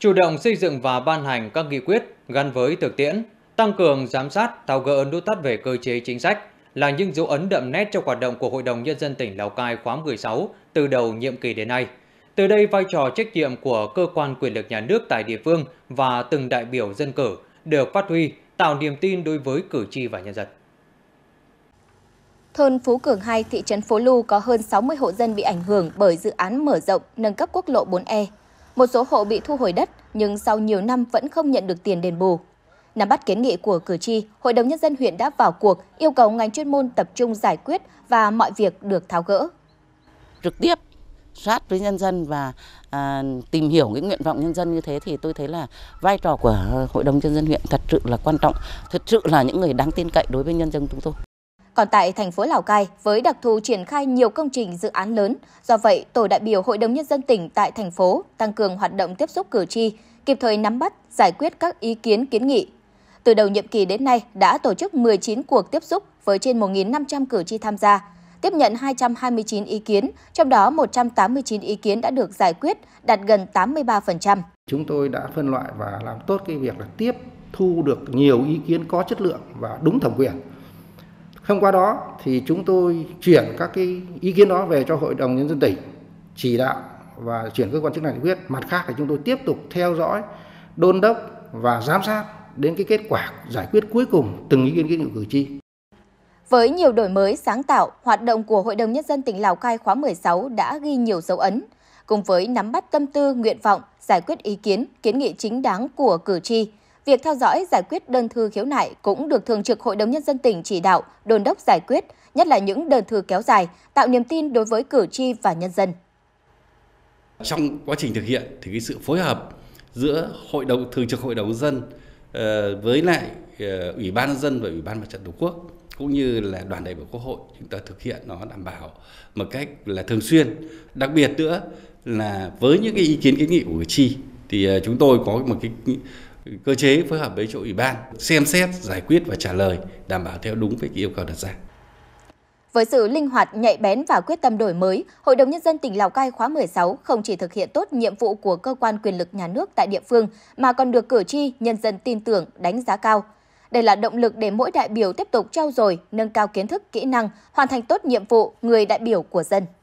chủ động xây dựng và ban hành các nghị quyết gắn với thực tiễn, tăng cường giám sát, tháo gỡ nút thắt về cơ chế chính sách là những dấu ấn đậm nét trong hoạt động của Hội đồng Nhân dân tỉnh Lào Cai khóa 16 từ đầu nhiệm kỳ đến nay. Từ đây, vai trò trách nhiệm của cơ quan quyền lực nhà nước tại địa phương và từng đại biểu dân cử được phát huy, tạo niềm tin đối với cử tri và nhân dân. Thôn Phú Cường 2, thị trấn Phố Lu có hơn 60 hộ dân bị ảnh hưởng bởi dự án mở rộng nâng cấp quốc lộ 4E một số hộ bị thu hồi đất nhưng sau nhiều năm vẫn không nhận được tiền đền bù. Nắm bắt kiến nghị của cử tri, Hội đồng Nhân dân huyện đã vào cuộc yêu cầu ngành chuyên môn tập trung giải quyết và mọi việc được tháo gỡ. Trực tiếp sát với nhân dân và à, tìm hiểu những nguyện vọng nhân dân như thế thì tôi thấy là vai trò của Hội đồng Nhân dân huyện thật sự là quan trọng, thật sự là những người đáng tin cậy đối với nhân dân chúng tôi. Còn tại thành phố Lào Cai, với đặc thù triển khai nhiều công trình dự án lớn, do vậy tổ đại biểu Hội đồng nhân dân tỉnh tại thành phố tăng cường hoạt động tiếp xúc cử tri, kịp thời nắm bắt, giải quyết các ý kiến kiến nghị. Từ đầu nhiệm kỳ đến nay đã tổ chức 19 cuộc tiếp xúc với trên 1.500 cử tri tham gia, tiếp nhận 229 ý kiến, trong đó 189 ý kiến đã được giải quyết, đạt gần 83%. Chúng tôi đã phân loại và làm tốt cái việc là tiếp thu được nhiều ý kiến có chất lượng và đúng thẩm quyền thông qua đó thì chúng tôi chuyển các cái ý kiến đó về cho hội đồng nhân dân tỉnh chỉ đạo và chuyển cơ quan chức năng giải quyết mặt khác thì chúng tôi tiếp tục theo dõi đôn đốc và giám sát đến cái kết quả giải quyết cuối cùng từng ý kiến kiến nghị cử tri với nhiều đổi mới sáng tạo, hoạt động của Hội đồng Nhân dân tỉnh Lào Cai khóa 16 đã ghi nhiều dấu ấn. Cùng với nắm bắt tâm tư, nguyện vọng, giải quyết ý kiến, kiến nghị chính đáng của cử tri, Việc theo dõi giải quyết đơn thư khiếu nại cũng được Thường trực Hội đồng Nhân dân tỉnh chỉ đạo, đồn đốc giải quyết, nhất là những đơn thư kéo dài, tạo niềm tin đối với cử tri và nhân dân. Trong quá trình thực hiện thì cái sự phối hợp giữa Hội đồng Thường trực Hội đồng dân ờ, với lại ờ, Ủy ban nhân dân và Ủy ban Mặt trận Tổ quốc cũng như là đoàn đại biểu Quốc hội chúng ta thực hiện nó đảm bảo một cách là thường xuyên. Đặc biệt nữa là với những cái ý kiến kiến nghị của cử tri thì ờ, chúng tôi có một cái cơ chế phối hợp với chỗ ủy ban xem xét giải quyết và trả lời đảm bảo theo đúng với yêu cầu đặt ra. Với sự linh hoạt, nhạy bén và quyết tâm đổi mới, Hội đồng Nhân dân tỉnh Lào Cai khóa 16 không chỉ thực hiện tốt nhiệm vụ của cơ quan quyền lực nhà nước tại địa phương, mà còn được cử tri, nhân dân tin tưởng, đánh giá cao. Đây là động lực để mỗi đại biểu tiếp tục trau dồi, nâng cao kiến thức, kỹ năng, hoàn thành tốt nhiệm vụ người đại biểu của dân.